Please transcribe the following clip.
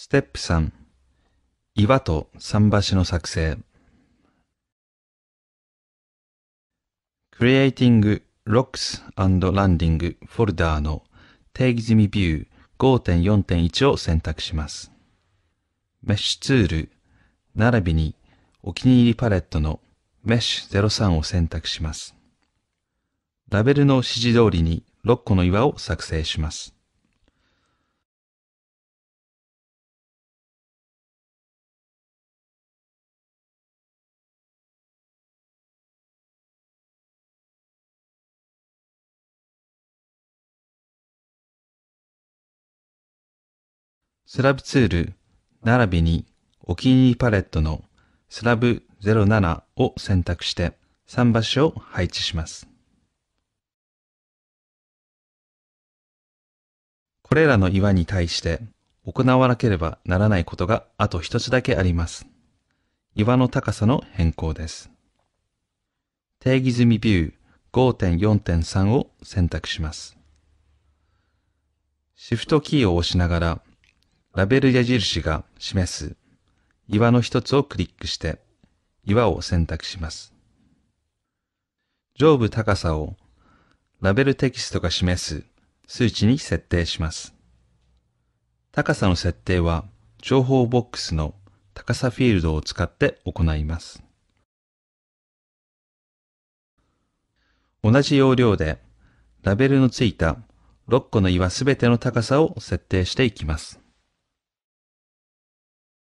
ステップ3、岩と桟橋の作成。Creating Rocks and Landing フォルダーの定義済みビュー5.4.1を選択します。メッシュツール、並びにお気に入りパレットのメッシュ03を選択します。ラベルの指示通りに6個の岩を作成します。スラブツール並びにお気に入りパレットのスラブ07を選択して桟橋を配置します。これらの岩に対して行わなければならないことがあと一つだけあります。岩の高さの変更です。定義済みビュー5.4.3を選択します。シフトキーを押しながらラベル矢印が示す岩の一つをクリックして、岩を選択します。上部高さをラベルテキストが示す数値に設定します。高さの設定は情報ボックスの高さフィールドを使って行います。同じ要領でラベルのついた6個の岩すべての高さを設定していきます。